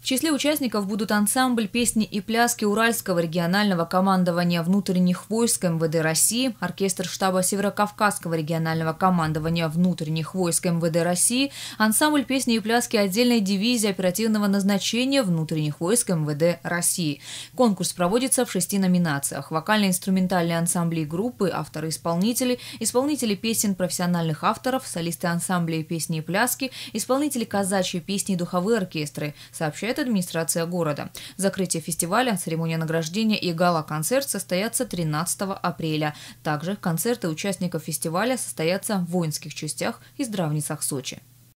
В числе участников будут ансамбль песни и пляски Уральского регионального командования внутренних войск МВД России, оркестр штаба Северокавказского регионального командования внутренних войск МВД России, ансамбль песни и пляски отдельной дивизии оперативного назначения внутренних войск МВД России. Конкурс проводится в шести номинациях. Вокально-инструментальные ансамбли и группы, авторы-исполнители, исполнители песен профессиональных авторов, солисты ансамбля песни и пляски, исполнители казачьей песни и духовые оркестры, сообщает сообщает администрация города. Закрытие фестиваля, церемония награждения и гала-концерт состоятся 13 апреля. Также концерты участников фестиваля состоятся в воинских частях и здравницах Сочи.